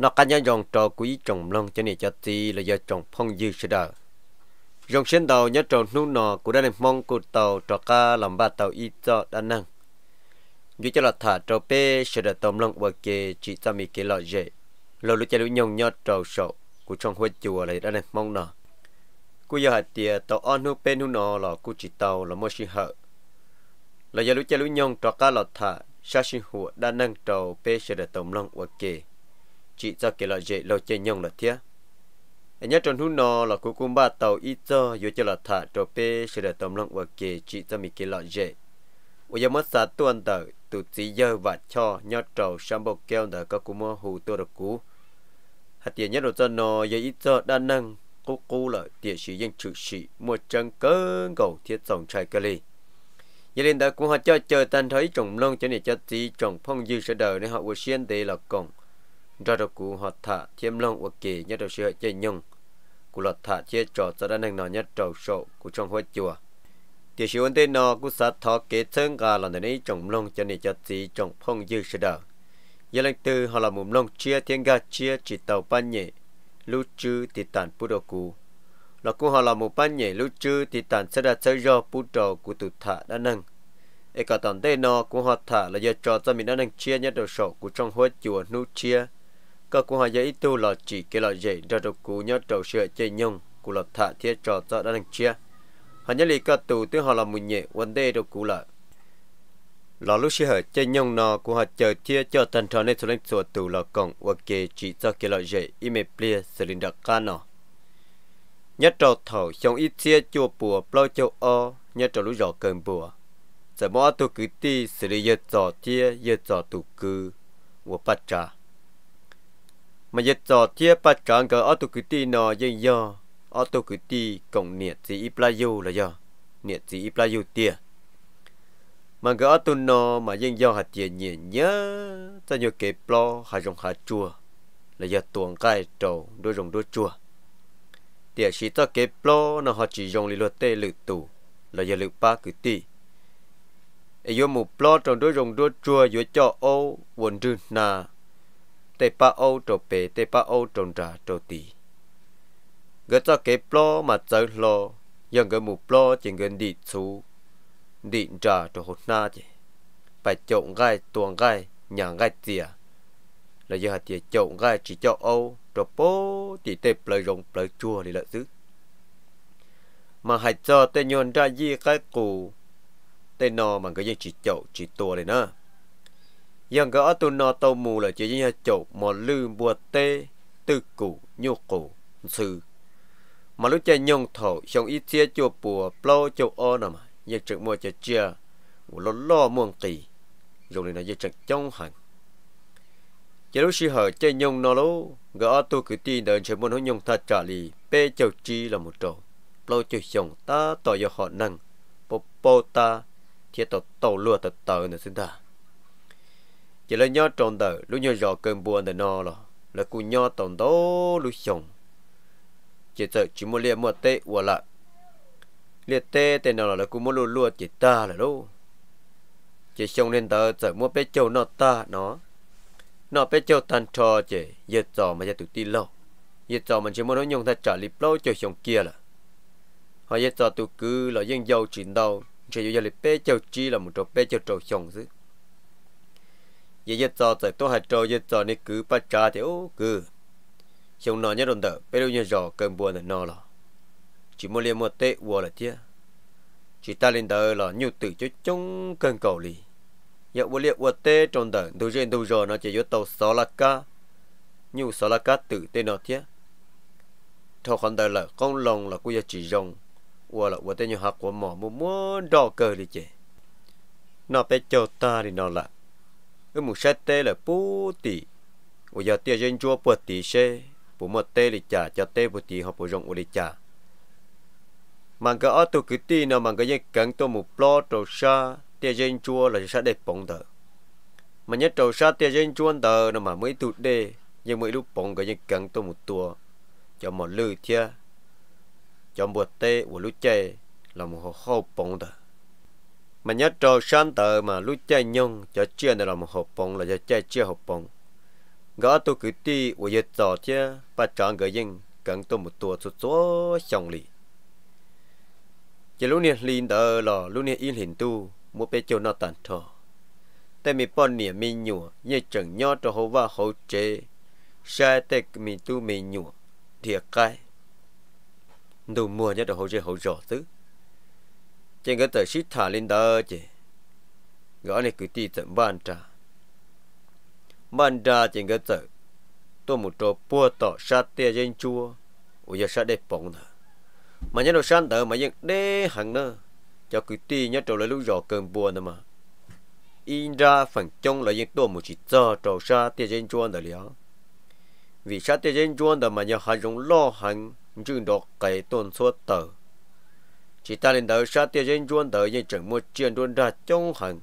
nó cá nhân dòng trò quý trồng lông cho nên cho tì là do trồng phong dư sẽ đỡ dòng xuyên tàu nhớ trồng nu nọ của đàn mong của tàu trò ca làm ba tàu y cho đa năng dù cho là thả trò pe sẽ đỡ tôm lông và kê chỉ cho mì kê lọ dễ lô lúc chạy lũ nhông nhớ trò sổ của trong hoa chùa là đàn mong nọ cú giờ hạt tiề tàu on nu pe nu nọ là cú chỉ tàu là mua sinh hợ là giờ lũ chạy lũ nhông trò ca lọ thả sa sinh hùa đa năng trò pe sẽ đỡ tôm lông và kê chị cho kể là dễ lo chơi nhông là thế nhớ trong hôm nò là cô cũng ba tàu ít cho dù cho là thả trò pe sẽ được tầm lòng và kể chị cho mình kể là dễ bây giờ mất xa tuần tờ tụt chỉ dơ và cho nhớ trầu sang bọc keo tờ có cô mua hù tôi được cú hạt tiền nhất được cho nò giờ ít cho đa năng cô cô là tiền sĩ dân trừ sĩ một chân cơn cầu thiết dòng trai cơ ly gia đình đã cũng họ cho chờ tan thấy trồng lông cho nên cho tí trồng phong dư sẽ đờ nên họ vừa xuyên để là cổng do đó cụ họ thả chiếm long uất kỳ nhất đầu sữa chơi nhung cụ lọt thả chia trò cho đã nâng nó nhất trầu sổ của trong hoa chùa thì sự ổn định nó cụ sát thọ kế thân gà là nơi này trồng long cho nên cho gì trồng phong dư sự đờ giờ lần tư họ là mồm long chia thiên gà chia chỉ tàu ban nhẹ lưu trư thì tàn bút đồ cụ là cụ họ là một ban nhẹ lưu trư thì tàn sẽ đã sơ do bút đồ của tụ thả đã năng. ấy cả tòn tê nó cũng họ thả là giờ trò cho mình đã năng chia nhất đầu sổ của trong hoa chùa nu chia cơ quan hỏi giấy tu là chỉ cái loại giấy ra đầu cú nhớ trầu sửa chơi nhung của là thả thiết trò cho đã đăng chia họ nhớ lý cơ tù tư họ là mình nhẹ vấn đề đầu cú là là lúc xưa họ nhung nó của họ chờ thiết cho tần trò nên số lên số tù là cổng và kể chỉ cho cái loại giấy email plia xử lý đặc ca nó nhớ trầu thầu trong ít xia chùa bùa bao châu o nhớ trầu lúc rõ cần bùa giờ mỗi tôi cứ ti xử lý giờ trò thiết giờ trò tù cư và bắt trả mà giờ cho chia bắt cản cỡ auto cứ ti nọ dây do auto cứ ti cổng nhiệt gì playu là do nhiệt gì playu tia mà cỡ auto nọ mà dây do hạt tiền nhẹ nhớ ta nhớ cái plo hạt rồng hạt chua là do tuồng cai trầu đôi rồng đôi chua tia chỉ ta cái plo nó họ chỉ rồng lì luật tê lự tù là do lự ba cứ ti ai vô một plo trong đôi rồng đôi chua vô cho ô quần rừng na tế ba ô trò bể tế ba ô tròn ra trò ti, gỡ cho cái plo mà chơi lo nhưng gỡ mù plo chỉ gần đi chú định ra trò hốt na chứ phải trộn gai tuồng gai nhà gai tìa là giờ hạt tìa trộn gai chỉ cho ô trò bố thì tế plei rồng plei chua thì lợi dứt mà hãy cho tên nhon ra gì cái cụ, tên nó mà cái gì chỉ chậu chỉ tua này nữa ยังก็ตุนอตมูเลยจะยังจบมอลืมบัวเตตึกกูโยกูซื้อมาลุจะยงถอชงอีเจียจวปัวเปล่าจวอ้อนะมายังจึกมัวจะเจียหลอนล่อม่วงตีรงนี้นะยังจึกจ้องหันจะรู้สิเหอจะยงนอลูก็ตัวคือตีเดินเฉยบนห้องยงทัดจ่าลีเป้เจ้าจีละมุดโตเปล่าจะชงตาต่อยหอนั่งปปโปตาเทียต่อโตลัวต่อเตอเนี่ยสินตา chỉ là nhớ tròn tờ lúc nhớ giò cơn buồn tờ nò lo là cú nhớ tổng tố lúc sống, chỉ sợ chỉ mua liệt mua tê ua lại liệt tê tê nào là cú muốn lúa lúa chỉ ta là lô chỉ sống nên tờ sợ mua bé châu nó ta nó nó bé châu tan trò chỉ giờ trò mà giờ tụt tin lâu giờ trò mình chỉ muốn nói nhung ta trả lip lâu cho sống kia là họ giờ trò tụt cứ là dân giàu chuyện đâu chỉ giờ lip bé châu chi là một trò bé châu trầu sống chứ giờ giờ cho tới tôi hạt trâu giờ cho nên cứ bắt cha thì ô cứ xong nó nhớ đồng tử bây giờ nhớ rõ cơn buồn nó là chỉ muốn liên một tệ ua là thế chỉ ta lên đời là nhiều tử cho chung cơn cầu lì giờ ua liệt ua tệ trong đời tôi riêng tôi rồi nó chỉ vô tàu sáu là ca nhiều sáu là ca tử tên nó thế thọ con đời là con lòng là cô giờ chỉ rồng ua là ua tên nhiều hạt của mỏ mua mua đỏ cờ đi chứ nó bé cho ta thì nó là cái mù sát tê là bố tì, ủa giờ tia dân chua bớt tì xe bố một tê lịch trả cho tê bố tì họ bố rộng ủa lịch trả mà cái ở tôi cứ tì nào mà cái dây cắn tôi một lo trầu sa tia dân chua là sẽ đẹp bóng đỡ mà nhất trầu sa tia dân chua đỡ nó mà mới tụt đê nhưng mới lúc bóng cái dây cắn tôi một tua cho một lư thia cho một tê ủa lúc chê là một hồ bóng đỡ mà nhớ trò sáng tờ mà lúc chơi nhung cho chơi này là một hộp bông là cho chơi chơi hộp bông gõ tôi cứ đi và giờ trò chứ và chọn gửi dân cần tôi một tua số số xong lì chỉ lúc này liền đờ là lúc này yên hình tu mua bé châu nó tàn thọ tại mi bọn nè mi nhủa như chẳng nho cho hô và hô chế sai tại mi tu mi nhủa thiệt cái đủ mua nhất là hô chế hô rõ tức chỉ cái tờ xít thả lên đó chứ gõ này cứ ti tận ban trà ban trà chỉ cái tờ tôi một trò bua tỏ sát tia dân chua ôi giờ sát đẹp bóng nữa mà nhớ đồ san tờ mà dân đê hẳn nữa cho cứ ti nhớ trò lấy lúc giò cơm bua nữa mà in ra phần trong là dân tôi một chỉ cho trò sát tia dân chua nữa liền vì sát tia dân chua nữa mà nhớ hai giống lo hẳn chừng đó cái tuần suốt tờ chỉ ta lên đầu sát tiêu dân chuôn đầu dân chẳng mua chuyện đuôn ra chống hẳn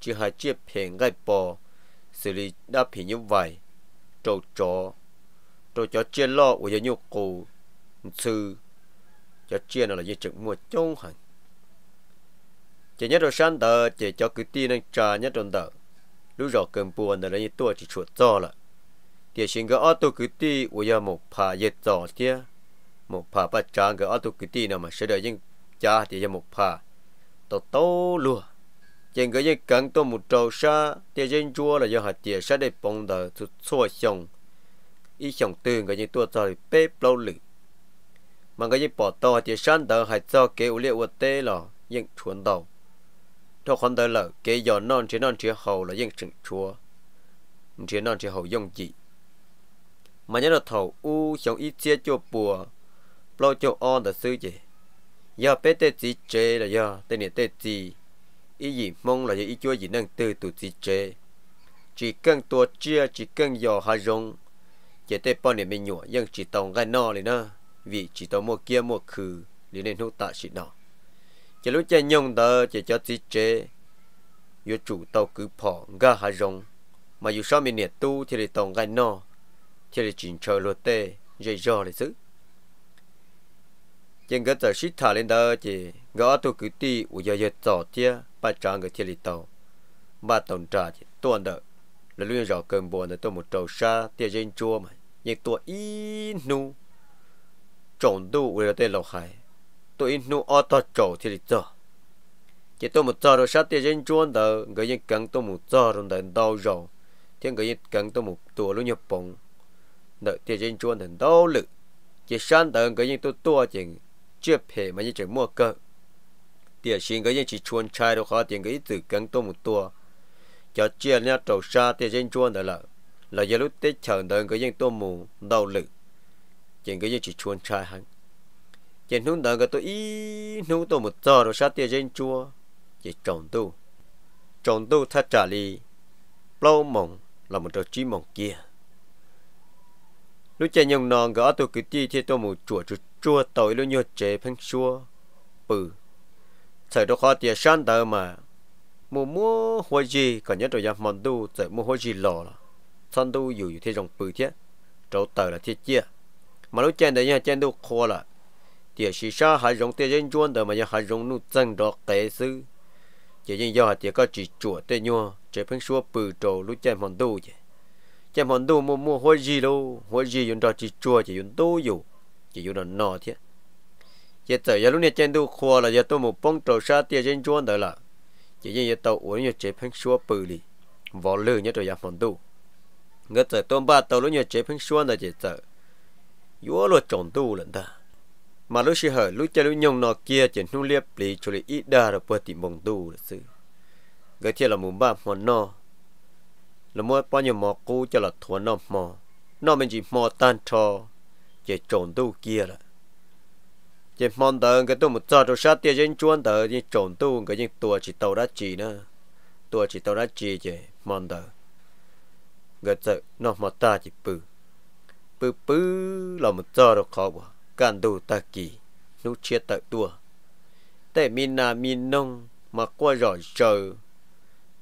chỉ hai chiếc phiền gai bò xử lý đã phiền như vậy trâu chó trâu chó chiên lo của dân nhu cụ sư chó chiên là dân chẳng mua chống hẳn chỉ nhất rồi sáng tờ chỉ cho cứ tin anh trà nhất rồi tờ lúc rồi cần buồn là như tôi chỉ chuột cho là địa sinh cái auto cứ ti của giờ một phà dệt giò tia một phà bắt trang cái auto cứ ti nào mà sẽ đợi những cha thì giờ một phà tổ tố lùa trên cái gì cần tôi một trâu sa thì trên chua là do hạt tiền sa để bông đờ thu xua xong ý xong từ cái gì tôi rồi bê lâu lử mà cái gì bỏ to thì san đờ hạt cho kế u liệu tê là những chuồn đầu cho con đờ là kế giờ non chỉ non chỉ hậu là những chừng chua chỉ non chỉ hậu dùng gì mà nhớ là thầu u xong ít chia cho bùa lo cho on là sư gì giờ bé tê chỉ chế là giờ tê nè tê chỉ ý gì mong là giờ ý chúa gì năng từ tụ chỉ chế chỉ cần tua chia chỉ cần giờ hà rong giờ tê bao nè mình nhủa nhưng chỉ tòng gai no này na vì chỉ tòng mua kia mua khử liền nên hút tạ xịt nọ chỉ lúc chơi nhung đó chỉ cho chỉ chế yo chủ tàu cứ phỏ ga hà rong mà dù sao mình nè tu thì để tòng gai no thì để chỉnh chờ luật tê dây dò để giữ chúng ta giờ xích thả lên đó chỉ ngõ tôi cứ đi u giờ giờ tổ chia ba trang cái chia lì tàu ba tổng trả chỉ tuần đó là luôn rõ cơm buồn là tôi một trâu sa, tiền trên chua mà nhưng tôi ít nu trộn đủ u giờ tên lộc hải tôi ít nu ở tao trầu chia lì tàu chỉ tôi một trâu rồi sát tia trên chua đó người dân cần tôi một trâu rồi đến đâu rồi thì người dân cần tôi một tuổi luôn nhập bụng đợi tiền trên chua đến đâu lực chỉ sáng tới người dân tôi tua chừng chưa phải mà như chỉ mua cơ tiền sinh cái chỉ chuồn chai đâu khó tiền cái ít từ cắn tô một tua cho chia nha trầu xa tiền trên chuồn đó là là giờ lúc tết chờ đợi cái dân tô một đầu lực tiền cái chỉ chuồn chai hắn tiền hướng đợi cái tôi ít hướng tô một giờ rồi xa tiền trên chua chỉ trồng tu trồng tu thắt trả lý lâu mộng là một trò chim mộng kia lúc chạy nhung non gõ tôi cứ ti thì tôi một chuột chuột chua tội lu nhu chế phân chua bự thời đó khó tiền san tờ mà mua mua hoa gì còn nhớ rồi giam mòn tu trời mua hoa gì lò là san tu dù thế rồng bự thế trâu tờ là thế chia mà lúc chen đấy nha chen tu khó là tiền sĩ sa hai rồng tiền dân chuôn tờ mà nhà hai rồng nu chân đó kế sư chỉ dân do tiền có chỉ chùa tê nhua chế phân chua bự trâu lúc chen mòn tu chứ chen mòn tu mua mua hoa gì đâu hoa gì dùng đó chỉ chùa chỉ dùng tu dù chỉ dù nó nọ chứ giờ tớ giờ lúc này trên đâu khoa là giờ tôi một bông trầu sa tia trên chuôn đó là chỉ như giờ tàu uống như chế phăng xua bự đi vỏ như tớ giờ phòng tu ngỡ tớ ba tàu lúc như chế phăng xua là chỉ tớ yếu lo tròn tu lần ta mà lúc xưa lúc chơi lúc nhông nọ kia chỉ nu liệp lì cho lì ít đa rồi bơ tìm bông tu là sự ngỡ thiệt là muốn ba mòn nọ là mua bao nhiêu mò cú cho là thuần nọ mò nọ mình chỉ mò tan trò chỉ trộn tu kia là chỉ mong đợi cái tu một giờ tôi sát tiền trên chuôn đợi như trộn tu cái những tua chỉ tàu đã chỉ nữa tua chỉ tàu đã chỉ chỉ mong đợi cái chợ nó mà ta chỉ bự bự bự là một giờ đâu khó quá can tu ta kỳ nút chia tại tua tại mình là mình nông mà qua giỏi chờ,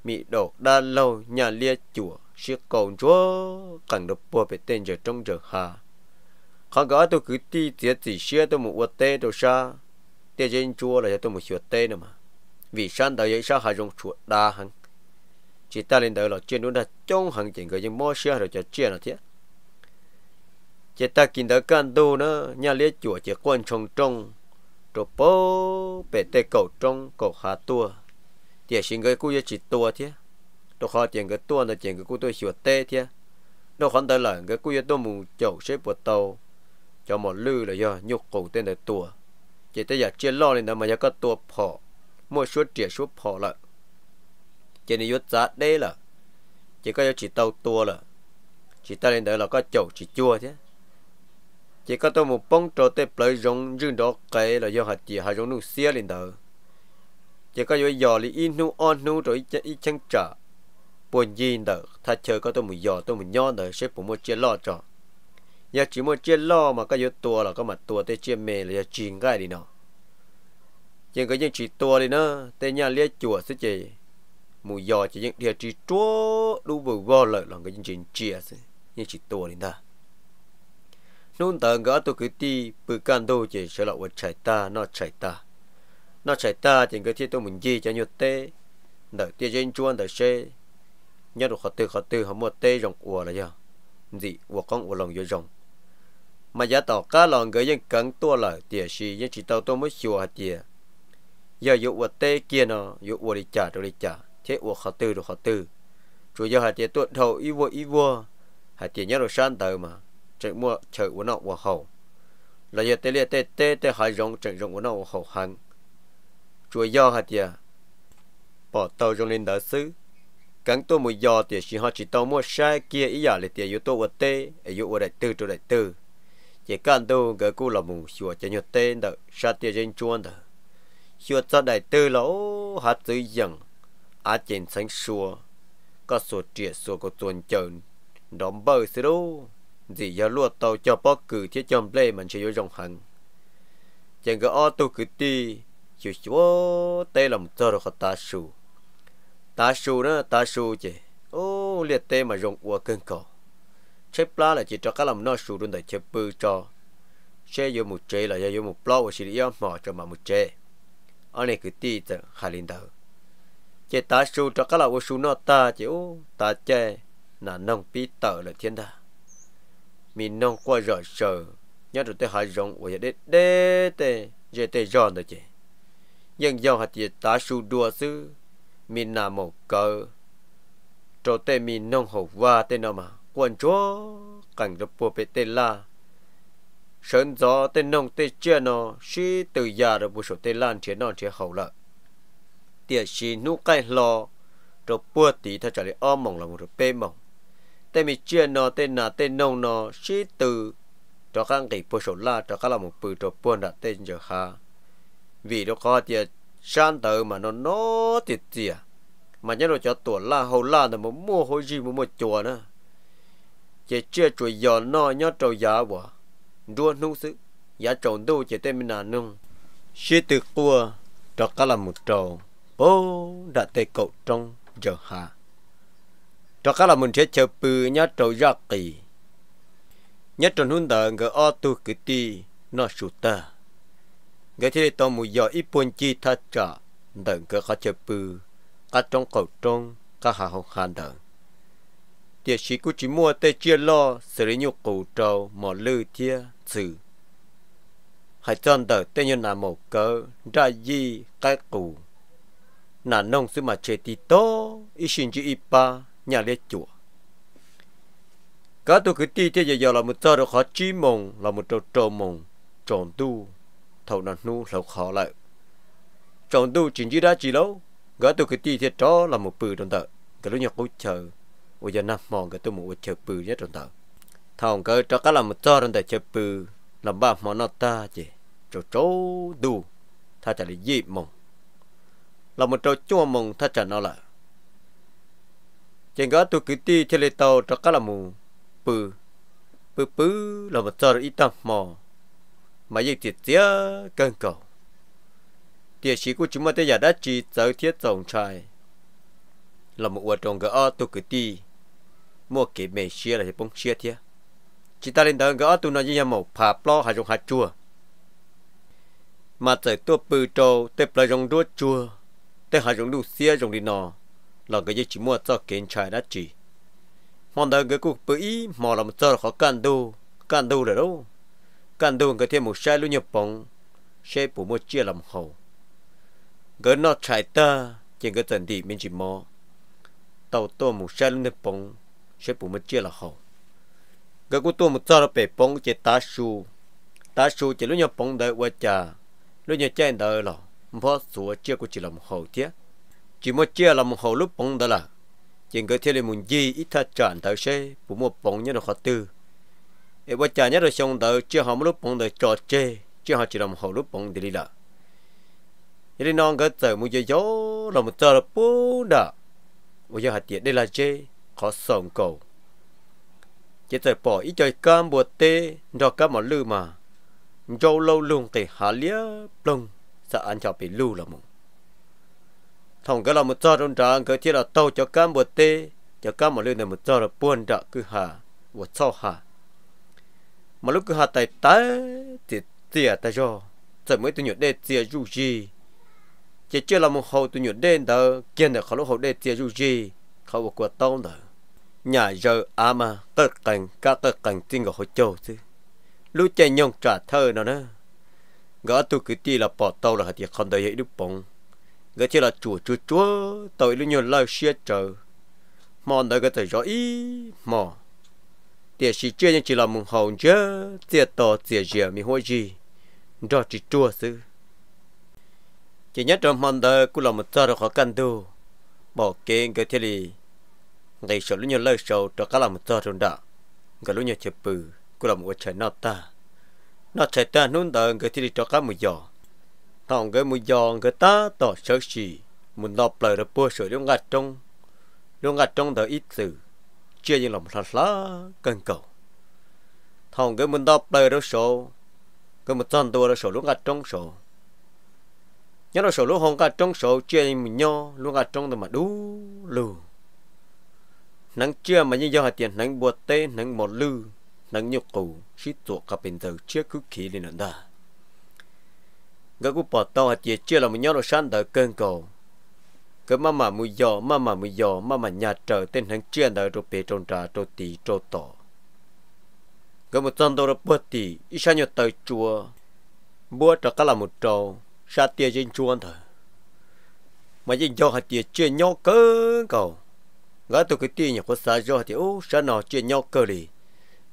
mị đổ đa lâu nhà lia chùa siết cầu chúa cẳng được bùa về tên giờ trong giờ hà khó gỡ tôi cứ ti tiết chỉ xia tôi một uất tê đồ sa tê trên chùa là tôi một chuột tê nữa mà vì san đạo ấy sao hai dùng chùa đa hằng chỉ ta lên đời là trên đó là trong hàng chỉnh cái những mô xia rồi cho chia là thế chỉ ta kinh đời căn tu nữa nhà lễ chùa chỉ quan trọng trong rồi bố bề tê cầu trong cầu hạ tua tiền sinh cái cũng chỉ tua thế tôi khó tiền cái tua là tiền cái cũng tôi chuột tê thế nó khoản đời là cái cũng tôi mù chậu xếp bột tàu cho một lư là do nhục cổ tên là tua chỉ tới giờ chia lo nên mà giờ có tua phò mua số trẻ số phò là chỉ nên yết giá đây là chỉ có chỉ tàu tua là chỉ ta lên đó là có chậu chỉ chua chứ chỉ có tôi một bông trò tê plei rong rừng đó cái là do hạt chỉ hạt rong nu xia lên đó chỉ có do giò li in nu on nu rồi chỉ ít chăng trả buồn gì đó tha chờ có tôi một giò tôi một nho đó sẽ cũng mua chia lo cho giờ chỉ một chia lo mà có yếu tua là có mặt tua tới chia mề là giờ chìm đi nó chỉ có những chỉ tua đi nó tới nhà lia chùa sẽ chỉ mù giò chỉ những địa chỉ chúa đủ vừa vô là cái những chia những chỉ tua đi ta nôn tờ ngỡ tôi cứ ti bự can đô chỉ sợ là vật chạy ta nó chạy ta nó chạy ta chỉ cái thiết tôi mình gì cho nhiều tê đợi tia trên chuan đợi xe nhớ được khó tư khó tư họ mua tê rồng ùa là giờ gì ùa con ùa lòng vô rồng mà giá tàu cá lòn gửi dân cắn tua là tiền gì nhưng chỉ tàu tôi mới hạt tiền giờ dụ vật tê kia nó dụ vật đi trả rồi đi trả thế vật khó tư rồi khó tư chủ giờ hạt tiền tuột đầu y vua y vua hạt tiền nhớ rồi san tờ mà trận mua chợ của nó vật hậu là giờ tê liệt tê tê tê hải rong trận rong của nó vật hậu hàng chủ giờ hạt tiền bỏ tàu trong lên đỡ xứ cắn tua một giờ tiền chỉ họ chỉ tàu mua sai kia ý giả là tiền yếu tố vật tê yếu vật đại tư cho đại tư chỉ cần tu gỡ cu là mù sửa cho nhiều tên đó sát tiền trên chuôn đó sửa cho đại tư lỗ hạt tư dần á trên sáng sửa có sửa triệt sửa có tuần chờn đóng bờ xí đâu gì giờ luộc tàu cho bó cử thiết chồng lê mình sẽ vô dòng hẳn chẳng có ô tu cử ti sửa sửa tê làm cho được ta sửa ta sửa nữa ta sửa chứ ô liệt tê mà dùng ua cơn cầu chép lá là chỉ cho các làm nó sù đun để chép bự cho chế vô một chế là vô một lo và chỉ vô mỏ cho mà một chế Anh ấy cứ ti từ hai linh đầu chế ta sù cho các làm sù nó ta chỉ ô ta chế là nông pi tờ là thiên đa mình nông qua rồi sờ nhớ được tới hai rồng và đến để tê giờ tê giòn đó chứ. nhưng dòng hạt giờ ta sù đua sư mình là một cờ cho tê mình nông hậu qua tê nó mà quần chúa cảnh lập bộ bê tê la sơn gió tên nông tên chia nó si từ già được bộ số tên lan chế nó chế hậu lợ tia si nu cay lo rồi bua tí thật trả lời o mỏng là một bê mỏng tên mi chia nó tên nà tên nông nó si từ cho các cái bộ số la cho các là một bự rồi bua đã tên giờ ha vì đó có tia san tờ mà nó nó tiệt tiệt mà nhớ rồi cho tuổi la hậu la là một mua hồi gì một một chùa nữa chỉ chưa chủ giờ nó nhớ trâu giá vợ đua nung sự giá trồng đâu chỉ tên mình là nung xí từ qua cho cả là một trầu bố đã tê cậu trong giờ hạ cho cả là mình sẽ chờ bự nhớ trâu giá kỳ nhớ trồng hun đờ ngỡ ô tu cứ ti nó sụt ta ngỡ thì tôi mù giờ ít buồn chi thắt chặt đừng ngỡ khó chờ bự cả trong cậu trong cả hà hồng hà đừng địa sĩ cũng chỉ mua tê chia lo xử lý nhu cầu trầu mỏ lư thia xử hãy chọn tờ tê nhân là một cơ ra gì cái cụ nà nông sư mà chế tí tô ý xin chỉ ipa nhà lê chùa cả tôi cứ ti thế giờ giờ là một tờ được khó chi mông là một trầu trầu mông tròn tu thầu nà nu lầu khó lại tròn tu chính chỉ ra chỉ lâu gã tôi cứ ti thế đó là một bự trong tờ cái lúc nhọc cũng chờ ủa giờ năm mòn cái tôi muốn chơi bự nhất trong tàu thằng cái cho cái làm một cho trong tàu chơi bự làm ba món nó ta chứ cho chỗ đủ thà chả là gì mong là một trò chua mong thà chả nó là chẳng có tôi cứ ti chơi lấy tàu cho cái làm một bự bự bự làm một cho ít tâm mò mà gì tiếc tiếc cơn cầu địa chỉ của chúng ta đã chỉ tới thiết dòng trai là một hoạt động gỡ tôi cứ ti mua kỹ mày xia là thì bông xia thế, chỉ ta lên đó gõ tụi nó như một phà plo hay dùng hạt chua mà tới tua bự trâu tới bờ dùng đuôi chua tới hay dùng đu xia dùng đi nọ là cái chỉ mua cho kiến trái đã chỉ mong đợi cái cuộc bự ý mò làm cho khó can đu can đu là đâu can đu cái thêm một sai luôn nhập bóng sẽ bù mua chia làm hầu. gỡ nó trái ta chỉ cái tận đi mình chỉ mò tàu tua một sai luôn nhập bóng sẽ bù mất chia là hậu, cái cô tôi một giờ là bể bông chỉ ta su ta su chỉ lúc nhau bông đợi qua cha lúc nhau chơi đợi là mua sủa chia của chỉ làm hậu thế chỉ mua là làm hậu lúc bông đó là chỉ có thể là muốn gì ít thật chọn đợi sẽ bù mua bông nhau là khó tư ấy qua cha nhớ là xong đợi chưa họ lúc bông đợi trò chơi chưa họ chỉ làm khổ lúc bông thì đi là nên non cái trời mua gió là một giờ là bố đã bây giờ hạt tiền đây là chơi khó sống cầu chỉ trời bỏ ít chơi cam bùa tê rồi cam mà lư mà dâu lâu luôn thì hà lia plung sợ anh cho bị lưu là mùng thằng cái là một trò trong trạng cái chỉ là tàu cho cam bùa tê cho cam mà lư này một trò buồn trạng cứ hà bùa sau hà mà lúc cứ hà tay thì tia tay cho trời mới tôi nhớ đây tia du gì chỉ chưa là một hậu tôi nhớ đây đó kiên được khó lúc hậu đây tia du gì khó bùa quạt tông nhà giờ ama tất cảnh các tất cảnh tin gọi châu chứ lúc trẻ nhông trả thơ nào nữa gõ tu cứ ti là bỏ tàu là hạt thiệt không đợi lúc bóng gõ chỉ là chùa chúa chúa tàu lúc nhiều lao xe chờ mòn đợi cái thời rõ ý mò tiền sĩ chưa nhưng chỉ là mùng hồng chứ tiền tàu tiền rìa mi hôi gì rõ chỉ chúa chứ chỉ nhất trong mòn đợi cũng là một giờ khó khăn đâu bỏ kênh cái thế này ngày sau lúc nhiều lời sau cho cả làm một tờ rung đỏ gần lúc nhiều chụp bự cũng làm một trời nọ ta nó trái ta nôn đờ người thì đi cho cả một giò thằng người một giò người ta tỏ sợ gì muốn đọc lời được bùa sửa lúc ngặt trong lúc ngặt trong đờ ít từ chia như lòng thật lá cần cầu thằng người muốn đọc lời được sầu cái một trăm đô là sầu lúc ngặt trong sầu nhớ là sầu lúc không ngặt trong sầu chia những mình nhau lúc ngặt trong đờ mà đủ lùi nắng chưa mà như do hạt tiền nắng bùa tê nắng một lư nắng nhục cũ xít tuột cả bình thường chiếc cứ khí lên nữa đó gã cũng bỏ tàu hạt tiền chưa là một nhau đồ san đỡ cơn cầu cứ mà mà mùi giò mà mà mùi giò mà mà nhà trở tên nắng chưa đã rồi bị trôn trà trô tì trô tỏ gã một trăm đô rồi bùa tì ít sao nhiều tới chùa bùa trở cả là một trâu sa tiền trên chuông thôi mà dân do hạt tiền chưa nhau cơn cầu gã tụi cái tiền nhà của xã do thì ô sao nó chia nhau cơ đi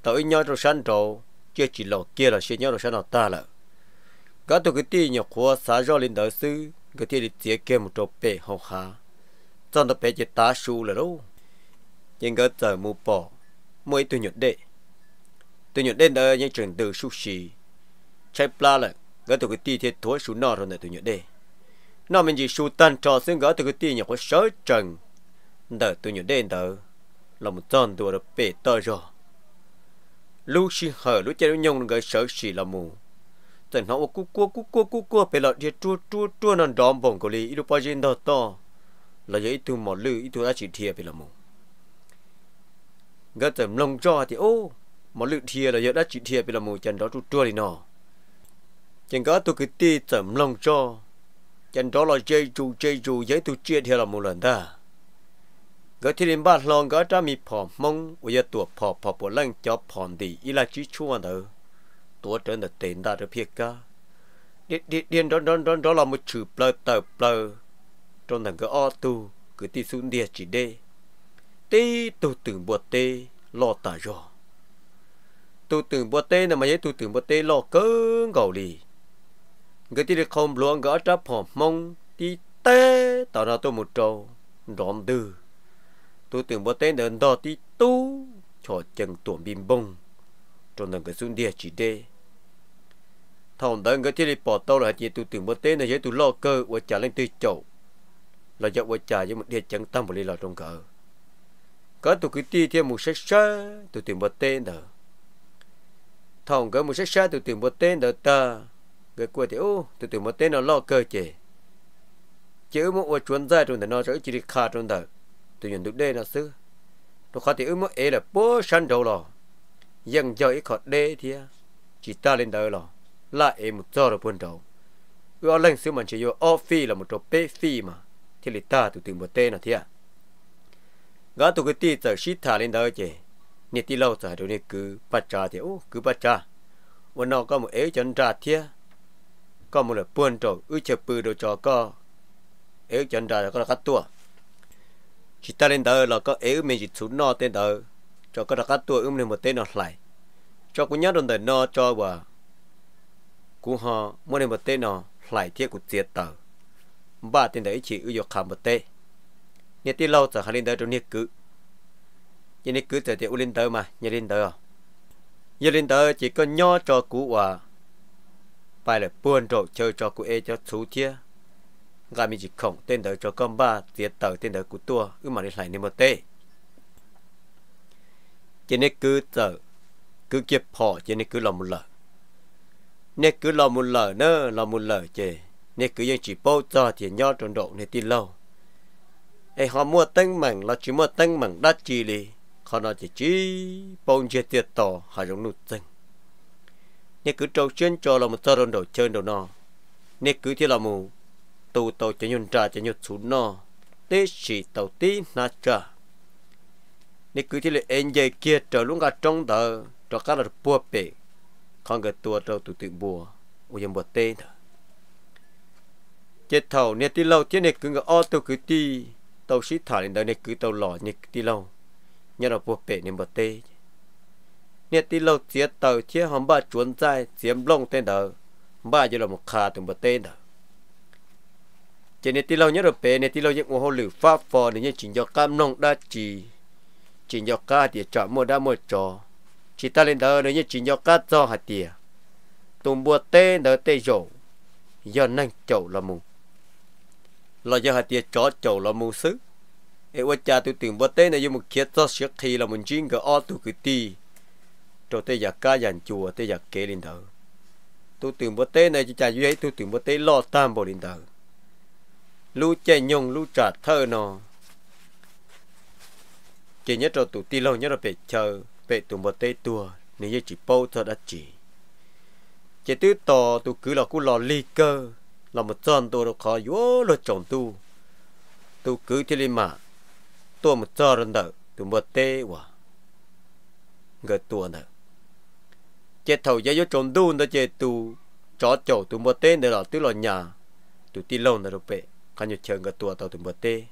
tao nhau rồi săn rồi chia chỉ lò kia là chia nhau rồi săn nó ta là gã tụi cái tiền nhà của xã do lên đời sư cái tiền đi chia kia một chỗ bể hậu hà trong đó bể chỉ tá su là đâu nhưng gã chờ mua bỏ mỗi tụi nhột đệ tụi nhột đệ đời những trường từ su sushi chạy pla là gã tụi cái tiền thì thối su nọ rồi này tụi nhột đệ nó mình chỉ su tan trò xương gã tụi cái tiền nhà của sở trần đỡ tôi nhớ đến đó là một tròn đùa được bể tơ rồi lúc xì hở lúc chơi nhông người sợ xì là mù tần nó cu cu cu cu cu cu phải là đi chua chua chua nằm đom bồng của lì ít bao giờ đó to là vậy tôi mỏ lư ít tôi đã chỉ thiệt phải là mù gã tầm lông cho thì ô mỏ lư thiệt là giờ đã chỉ thiệt phải là mù chân đó chua chua đi nọ chân gã tôi cứ ti tầm lông cho chân đó là chơi chú chơi chú giấy tôi chia thiệt là một lần ta ก็ที่ริมบ้านลองก็จะมีผอมมงวิยตัวผอผอปวดเล่งจอผอมดีอีลาจีชัวเนอตัวเดินเต็นได้เพียกาเดียนเดียนร้อนร้อนร้อนร้อนเราไม่ชื่อเปล่าเติบเปล่าจนถึงก็อ้อตูคือที่สุนเดียจีเดตีตูตึงบัวเตลอตายอตูตึงบัวเตน่ะมาเยตูตึงบัวเตลอเกิงเกาหลีก็ที่เด็กคอมหลวงก็จะผอมมงที่เตตอนเราตัวมุดโจร้อนดื้อ tôi tưởng bố tên đơn đỏ tí tu cho chân tuồng bim bông trong đằng cái xuống địa chỉ đê thằng đơn cái thiết bị bỏ tàu là chỉ tôi tưởng bố tên là chỉ tôi lo cơ và trả lên tư chậu là do và trả với một địa chân tâm một lý là trong cờ có tôi cứ ti theo một sách sơ tôi tưởng bố tên đó thằng cái một sách sơ tôi tưởng bố tên đó ta người quê thì ô tôi tưởng bố tên là lo cơ chè chứ một chuẩn ra trong đó nó sẽ chỉ đi khá trong đời tôi nhận được đây là sư tôi khó thì ước mơ ế là bố sân đầu lò dân cho ít khó đê thì chỉ ta lên đời lò là ế một giờ rồi buồn đầu ước ở lên sư mình chỉ vô ô phi là một trò bê phi mà thì lì ta tụi từng một tên là thế à gã tụi cái tì giờ shít thả lên đời chè nè tì lâu giờ rồi nè cứ bắt trà thì ô cứ bắt và nó có có có có một một ước chân chân là là là buồn đầu đồ trà วันนอกก็มือเอ๋จันราเทียก็มือเลยป่วนโจอื้อเชปือโดจอก็เอ๋จันราก็รักตัว chỉ ta lên đời là có ế mình chỉ xuống nọ tên đời cho có đặt tuổi ưm lên một tên nọ lại cho cũng nhớ đồng đời nọ cho và cũng họ muốn lên một tên nọ lại thiết của tiệt tờ ba tên đời chỉ ưu dục khám một tên nhà tiên lâu giờ hai lên đó trong nhà cứ nhà này cứ giờ thì u lên đời mà nhà lên đó à? nhà lên đời chỉ có nho cho cú và phải là buồn rồi chơi cho cú ế cho chú chia gà mình chỉ khổng tên đời cho công ba tiệt tờ tên đời của tua ư mà đi lại nên một tê cho nên cứ tờ cứ kiếp họ cho nên cứ lòng một lợ nên cứ lòng một lợ nữa lòng một lợ chê nên cứ chỉ bao giờ thì nho trong độ nên tin lâu ấy họ mua tăng mảng là chỉ mua tăng mảng đắt chi đi họ nói chỉ chỉ bông chia tiệt tỏ họ giống nụ tăng nên cứ trâu chân cho là một tờ trong độ chơi đồ nọ nên cứ thế là mù tu tàu cho nhon trà cho nhon xuống nọ tê chỉ tàu tí nà trà nè cứ thế là anh dây kia trở luôn cả trong tờ cho các là bùa bể không cái tua trâu tụt tự bùa ôi em bùa tế thôi chết thầu nè tí lâu thế nè cứ ngỡ o tàu cứ tí tàu sĩ thả lên đây nè cứ tàu lò nè tí lâu nhớ là bùa bể nè bùa tế. nè tí lâu chia tàu chia hòm ba chuồn dài chiếm lông tên tờ ba giờ là một khà từng bùa tế thôi chỉ nên tí lâu nhớ được bé nên tí lâu những hồ lử pháp phò để như chỉnh cho cam nông đa chỉ chỉnh cho ca thì chọn mua đa mua trò chỉ ta lên đó để như chỉnh cho ca do hạt tiền tùng bùa tê đỡ tê rổ do năng chậu là mù là do hạt tiền chó chậu là mù xứ ê ua cha tôi tưởng bùa tê này do một kiệt do sữa thì là một chuyên cái o tôi cứ ti trò tê giặc ca dàn chùa tê giặc kế lên đó tôi tưởng bùa tê này chỉ cha duy ấy tôi tưởng bùa tê lo tam bồ lên đó lu chè nhung lu trả thơ nó chỉ nhớ cho tụ ti lâu nhớ là về chờ về tụ một tay tua nếu như chỉ bâu thôi đã chỉ chỉ tứ tò tụ cứ là cú lò ly cơ là một tròn tụ được khó yếu là chọn tu tụ cứ thế li mà tụ một tròn rồi đỡ tụ một tay quả người tụ nữa chỉ thầu giá yếu chọn tu nữa chỉ tụ chó chậu tụ một tay nữa là tứ lò nhà tụ ti lâu nữa rồi kan yo cheng ga tua tao tu bo te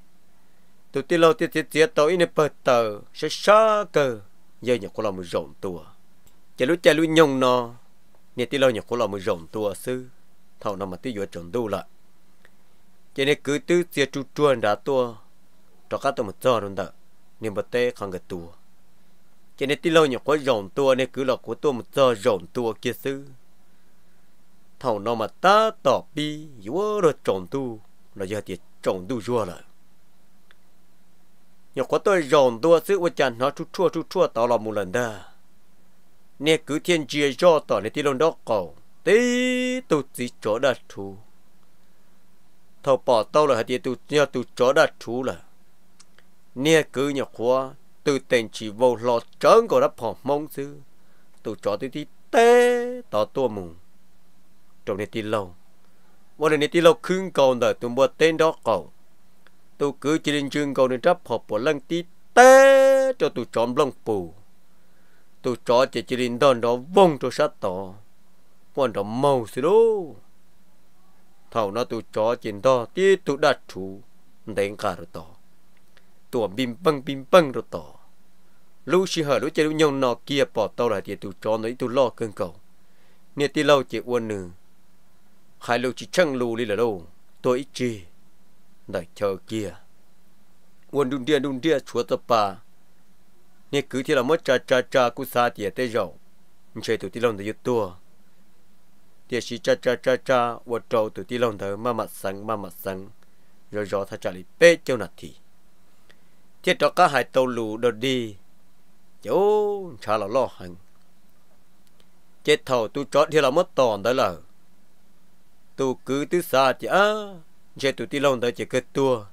tu ti lo ti ti ti tao in pa tờ sa sa cơ giờ nhà cô lo mu rộng tua chả lu chả lu nhông no nè ti lo nhà cô lo mu rộng tua sư thầu nó mà ti yo trộn tu lại cho nên cứ tư chia chu chuan đã tua cho các tôi một giờ luôn đó nên bật tê không gật tua cho nên tí lâu nhỏ quá rộng tua nên cứ là của tôi một giờ rộng tua kia sư thầu nó mà ta tỏ bi yếu rồi trộn tua là giờ thì trồng đủ rùa rồi nhờ có tôi rồng đua sự vật chăn nó chút chua chút chua tao là một lần đó nè cứ thiên chia cho tao nè tiền đó cầu tí tụ chỉ chỗ đặt chú thầu bỏ tao là thì tụ nhờ tụ chỗ đặt chú là nè cứ nhờ khóa từ tiền chỉ vô lọ trơn của đắp phòng mong chứ, tụ chỗ tí tí tê tao tua mùng trong nè tiền lâu วันนี้ที่เราขึ้นก่อนแต่ตัวบัวเต้นดอกก่อนตัวกือจีนจึงก่อนในรับพอปลังตีเต้จะตัวจอมลังปูตัวจอจะจีนดอนดอกวงตัวชัดต่อวันดอกเมาสิลูเท่านั้นตัวจอจีนดอกที่ตัวดัดถูแด้งการต่อตัวบิมปังบิมปังรต่อลูกชิหาลูกเจ้าะลูยงนอเกียปอดเต่าไหลเตียตัวจอในตัวล่อเกินเก่าเนี่ยที่เราเจอวันหนึ่ง hai lâu chỉ chăng lù đi là đâu tôi ít chi đợi chờ kia nguồn đun đia đun đia chúa tập bà nè cứ thế là mất cha cha cha cú xa tiệt tê rầu chơi tụi ti lòng tới tua tiệt sĩ cha cha cha cha vợ trâu tụi ti lòng tới mà mặt sáng mà mặt sáng rồi rõ thay trả lại bê cho nạt thì tiệt đó cả hai tàu lù đợt đi chỗ cha là lo hàng chết thầu tôi chọn thì là mất toàn đấy là tu cứ tứ xa chỉ á, giờ tụi ti lông tới chỉ cứ tua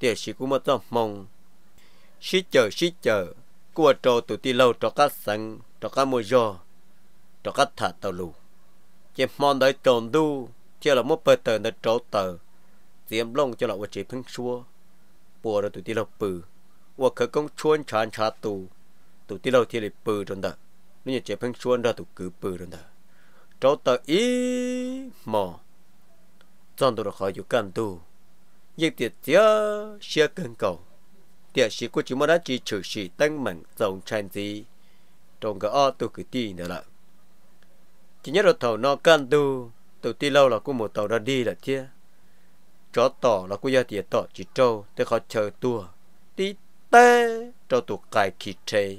thì sĩ cũng mất tâm mong sĩ chờ sĩ chờ của trò tụi ti lâu trò cá sẵn trò cá mua giò trò cá thả tàu lù chỉ mong tới tròn đu chỉ là một bờ tờ nơi trò tờ tiêm long cho là vật chế phăng xua bùa rồi tụi ti lâu bự và khởi công chuôn chán chá tù tụi ti lâu thì lại bự rồi đó nên chỉ phăng chuôn ra tụi cứ bự rồi đó trò tờ ý mò trong đồ khỏi dù cần tu nhưng tiệt chia chưa cần cầu tiệt sĩ của chúng ta chỉ trừ sĩ tăng mạnh dòng tranh gì trong cái o tôi cứ ti nữa là chỉ nhớ được thầu nó cần tu tụ ti lâu là cũng một tàu đã đi là chưa chó tỏ là cũng gia tiệt tỏ chỉ trâu tôi khó chờ tua tí tê cho tụ cài kỳ trê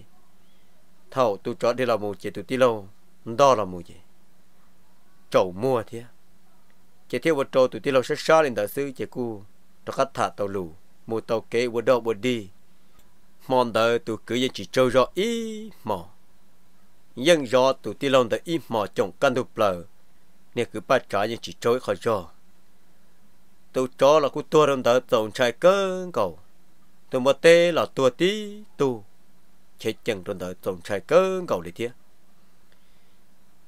thầu tụ chó đi là một chỉ tụ ti lâu đó là một gì chậu mua thế chỉ thiếu vật trâu tụi tiêu lâu sẽ xa lên đại sư chỉ cu cho khách thả tàu lù một tàu kế vừa đầu vừa đi mòn đời tụi cứ dân chỉ trâu rõ ý mò dân rõ tụi tiêu lâu đời ý mò chồng căn đục lờ nên cứ ba trả dân chỉ trôi khỏi rõ tụi chó là cu tua đồng đời tổng trai cơ cầu tụi mò tê là tua tí tu chết chân đồng đời tổng trai cơ cầu lý thiết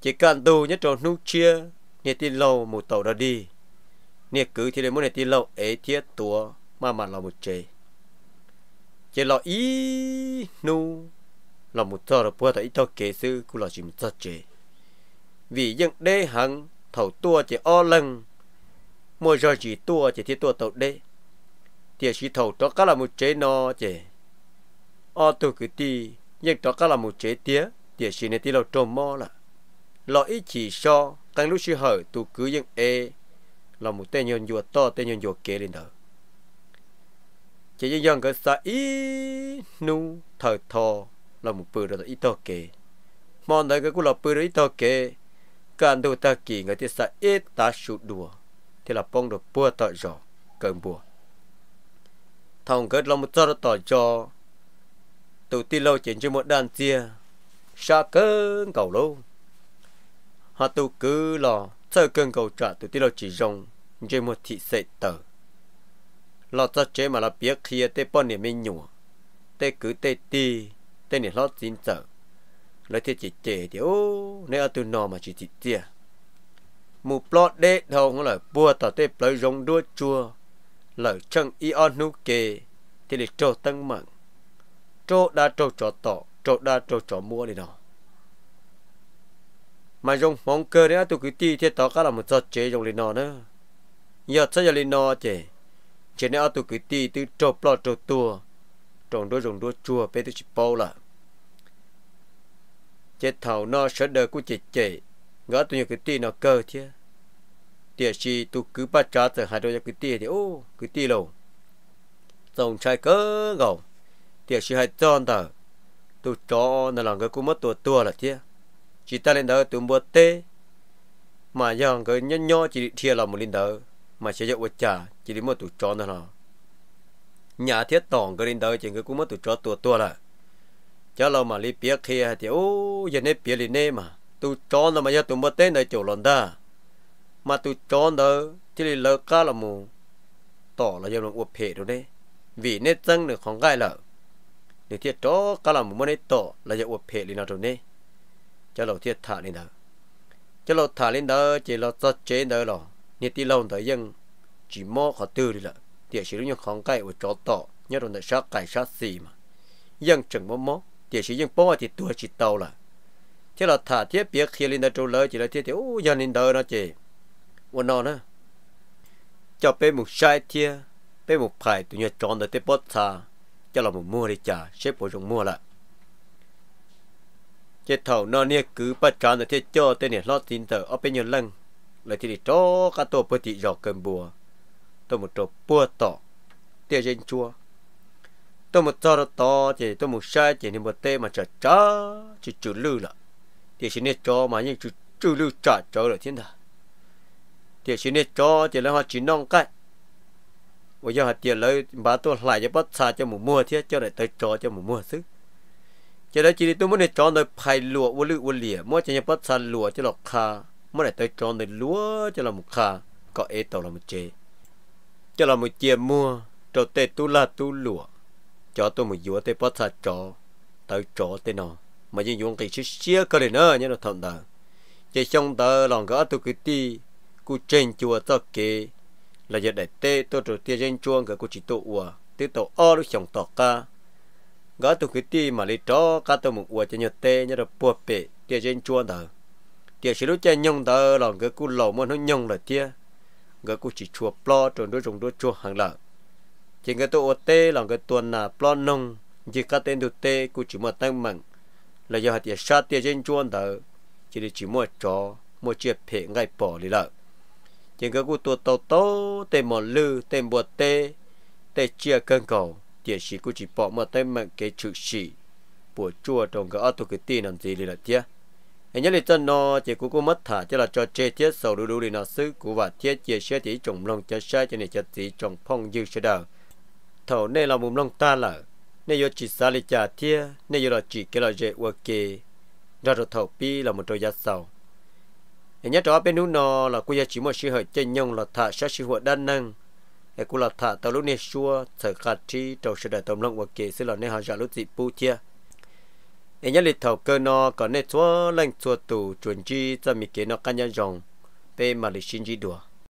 chỉ cần tu nhất trò nút chia nè tì lâu một tàu đó đi nè cứ thì để muốn nè tì lâu ấy thiết tua mà mà là một chế chế lo ý nu là một giờ là bữa thấy cho kế sư cũng là chỉ một giờ chế vì dân đế hằng thầu tua chế o lần mua rồi chỉ tua chế thiết tua tàu đế thì chỉ thầu cho cả là một chế nó chế o tu cứ ti nhưng đó cả là một chế tía thì chỉ nên ti lâu trộm mò là lo ý chỉ so tăng lúc chưa hở tụ cứ những e là một tên nhân vừa to tên nhân vừa kế lên đó chỉ những dân cái sa ý nu thở thò là một bự rồi ít to kế mòn đấy cái cũng là bự rồi ít to kế càng đồ ta kỳ người e ta sa ít ta sụt đùa thì là bông được bùa tọt gió cơn bùa thằng cái là một tọt tọt gió, tụ ti lâu chỉ cho một đàn chia sa cơn cầu lâu họ tu cứ lo sơ cơn cầu trả tụi tí lò chỉ rồng chơi một thị sệ tờ lò cho chế mà là biết kia tê bọn niệm mình nhủa tê cứ tê ti tê niệm lót xin sợ lời thiết chỉ chế thì ô nếu ở tụi nó mà chỉ chỉ chia mù plot đê đâu ngó là bùa tỏ tê lời rồng đua chua lời chân ion nu kê thì để trâu tăng mặn trâu đa trâu trò tỏ trâu đa trâu trò mua đi nào mà dùng mong cơ đấy tôi cứ ti thế đó cả là một giọt chế dùng lên nó nữa giờ sao giờ lên nó chế chế nữa tôi cứ ti từ trộp lọ trộp tua trộn đôi dùng đôi chua bé tôi chỉ bao là chế thầu nó sợ đời của chế chế ngỡ tôi nhiều cái ti nó cơ chứ tiền gì tôi cứ bắt cá từ hai đôi cái ti thì ô cái ti lâu dòng trai cơ gầu tiền gì hai tròn tờ tôi cho nó làm cái cũng mất tuổi tua là chứ chỉ ta lên đó tụi mua tê mà dòng cái nhỏ nhỏ chỉ thiệt là một lên đó mà sẽ cho vật trả chỉ đi mua tụi chó nữa nào nhà thiết tỏng cái lên đó chỉ người cũng mất tụi chó tua tua là cho lâu mà đi bia kia thì ô giờ nay bia lên này mà tụi chó nó mà giờ tụi mua tê này chỗ lần đó mà tụi chó đó chỉ là lỡ cá là mù tỏ là giờ là uổng phê rồi đấy vì nét tăng được khoảng gai là nếu thiết chó cá là mù mới tỏ là giờ uổng phê lên nào rồi đấy cho lầu thiết thả lên đó cho lầu thả lên đó chỉ là cho chế đó rồi nhiệt tí lâu tới dân chỉ mò khó tư đi là địa sĩ lúc không cái của chó tỏ nhớ rồi sát cái sát gì mà dân chừng mò mò địa sĩ dân bỏ thì tua chỉ tàu là thế là thả thiết biết khi lên đó trâu lỡ chỉ là thiết thì ô dân lên đó nó chỉ ôn nó nữa cho bé một sai thiết bé một phải tụi chọn được tới bớt thà cho là một mua đi chả xếp bộ trong mua lại chết thầu nó nè cứ bắt cá nó chết cho tên này lót tin tờ ở bên nhân lăng lại thì để cho cá tổ bơ tị giò cơm bùa tôi một chỗ bùa tỏ tia trên chua tôi một cho to thì tôi một sai chỉ nên một tê mà chả chả chỉ chữ lư là thì xin nên cho mà những chữ chữ lư chả cho là thiên đà thì xin nên cho thì là họ chỉ nong cái bây giờ họ tiền lấy bà tôi lại cho bắt xa cho một mua thiết cho lại tới cho cho một mua sức จะได้จีนี่ตัวมันเนี่ยจอนโดยภายหลววลือวเหลี่ยมั่วจะยังพัฒน์หลวจะหลอกคามื่อไหร่ตัวจอนโดยหลวจะหลอกมุคาก็เอตเรามุเจจะเรามุเจียมัวจอเตตุลาตุหลวจอตัวมุยัวเตพัฒน์จอตัวจอเตนอมายังยงกิเชี่ยก็เลยเนอะเนี่ยเราทำได้จะช่องเตอหลังก็ตัวกิตีกูเจนจัวตะเก là giờ để tê tôi rồi tia trên chuông cái cô chỉ tụ ủa tê tàu o được chồng tọt ca gã tụ cái ti mà lấy chó cá tụ một uo cho nhật tê nhớ được buộc bể tia trên chuôn thờ tia chỉ lúc chơi nhông thở lòng cái cú lẩu mà nó nhông là tia gã cú chỉ chùa plo trộn đôi trộn đôi chùa hàng lợ chỉ cái tụ uo tê lòng cái tuần là plo nông chỉ cá tên tụ tê cú chỉ mà tăng mạnh là do hạt tia sát tia trên chuôn thờ chỉ để chỉ mua chó mua chiếc phe ngay bỏ đi lợ chỉ cái cú tụ tàu tàu tê mòn lư tê bùa tê tê chia cơn cầu tiền sĩ cũng chỉ bỏ mà tay mà cái chữ sĩ bùa chua trong cái auto cái tiền làm gì là tiếc anh nhớ là chân nó chỉ cũng có mất thả cho là cho chết tiết sầu đu đu đi nó xứ của và tiết chia sẻ thì trồng lòng cho sai cho nên cho tí trồng phong dư sẽ đờ thầu này là một lòng ta là, này do chỉ xa lì trả thia này do là chỉ cái là dễ qua kề, ra rồi thầu pi là một trò giá sầu anh nhớ đó bên nút nó là cô gia chỉ một sự hợp chân nhông là thả sát sự hoạt đa năng เอกุลาถาตลุเนชัวเสกัดที่ตัวเสด็จตมลงวักเกสิลอนในหาจารุจิปูเชียเอ็นยันลิทาวเกนอก่อนในชัวเล่งชัวตู่จวนจีจะมีเกนอกันยันยองเป็นมาลิชินจีดัว